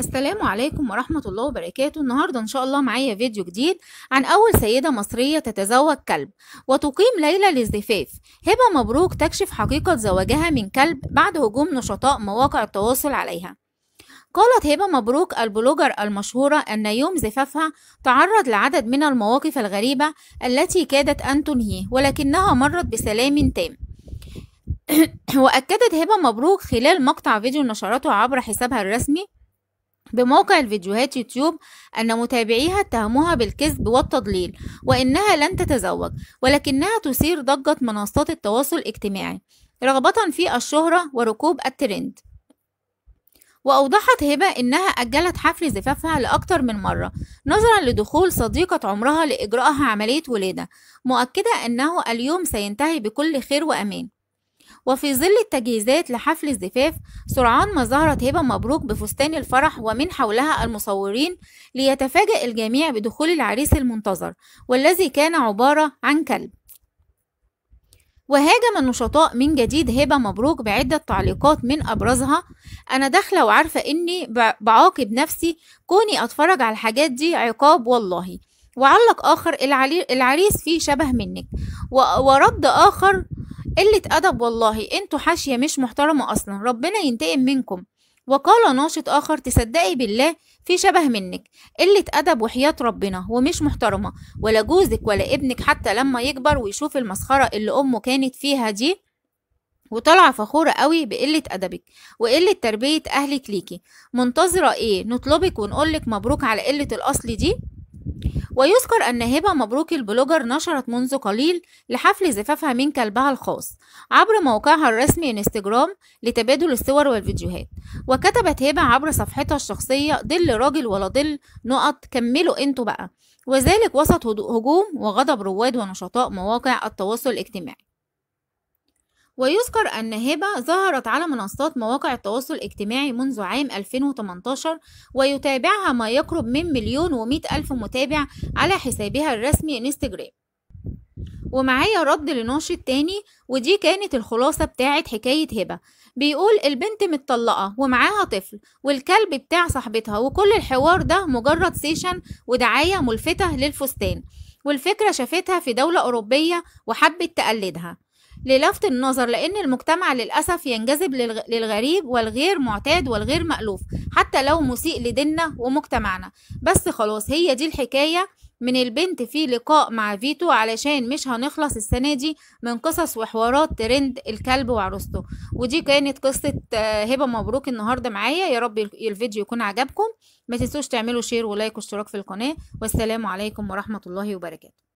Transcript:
السلام عليكم ورحمة الله وبركاته النهاردة إن شاء الله معايا فيديو جديد عن أول سيدة مصرية تتزوج كلب وتقيم ليلة للزفاف هبة مبروك تكشف حقيقة زواجها من كلب بعد هجوم نشطاء مواقع التواصل عليها قالت هبة مبروك البلوجر المشهورة أن يوم زفافها تعرض لعدد من المواقف الغريبة التي كادت أن تنهيه ولكنها مرت بسلام تام وأكدت هبة مبروك خلال مقطع فيديو نشرته عبر حسابها الرسمي بموقع الفيديوهات يوتيوب أن متابعيها اتهموها بالكذب والتضليل وإنها لن تتزوج ولكنها تثير ضجة منصات التواصل الاجتماعي رغبة في الشهرة وركوب الترند وأوضحت هبة إنها أجلت حفل زفافها لأكثر من مرة نظرا لدخول صديقة عمرها لإجراءها عملية ولادة مؤكدة أنه اليوم سينتهي بكل خير وأمان وفي ظل التجهيزات لحفل الزفاف سرعان ما ظهرت هبة مبروك بفستان الفرح ومن حولها المصورين ليتفاجأ الجميع بدخول العريس المنتظر والذي كان عبارة عن كلب وهاجم النشطاء من جديد هبة مبروك بعدة تعليقات من أبرزها أنا داخلة وعارفة إني بعاقب نفسي كوني أتفرج على الحاجات دي عقاب والله وعلق آخر العريس فيه شبه منك ورد آخر قلة أدب والله انتوا حاشية مش محترمة أصلا ربنا ينتقم منكم وقال ناشط آخر تصدقي بالله في شبه منك قلة أدب وحياة ربنا ومش محترمة ولا جوزك ولا ابنك حتى لما يكبر ويشوف المسخرة اللي أمه كانت فيها دي وطالعة فخورة قوي بقلة أدبك وقلة تربية أهلك ليكي منتظرة إيه نطلبك ونقولك مبروك على قلة الأصل دي ويذكر أن هبة مبروك البلوجر نشرت منذ قليل لحفل زفافها من كلبها الخاص عبر موقعها الرسمي انستجرام لتبادل الصور والفيديوهات وكتبت هبة عبر صفحتها الشخصية ضل راجل ولا ضل نقط كملوا انتوا بقى وذلك وسط هجوم وغضب رواد ونشطاء مواقع التواصل الاجتماعي ويذكر أن هبة ظهرت على منصات مواقع التواصل الاجتماعي منذ عام 2018 ويتابعها ما يقرب من مليون ومئة ألف متابع على حسابها الرسمي انستجرام ومعايا رد لناشط تاني ودي كانت الخلاصة بتاعت حكاية هبة بيقول البنت متطلقة ومعاها طفل والكلب بتاع صاحبتها وكل الحوار ده مجرد سيشن ودعاية ملفتة للفستان والفكرة شافتها في دولة أوروبية وحبت تقلدها للفت النظر لأن المجتمع للأسف ينجذب للغريب والغير معتاد والغير مألوف حتى لو مسيء لديننا ومجتمعنا بس خلاص هي دي الحكاية من البنت في لقاء مع فيتو علشان مش هنخلص السنة دي من قصص وحوارات ترند الكلب وعروسته ودي كانت قصة آه، هبة مبروك النهاردة معايا يا رب الفيديو يكون عجبكم ما تنسوش تعملوا شير ولايك واشتراك في القناة والسلام عليكم ورحمة الله وبركاته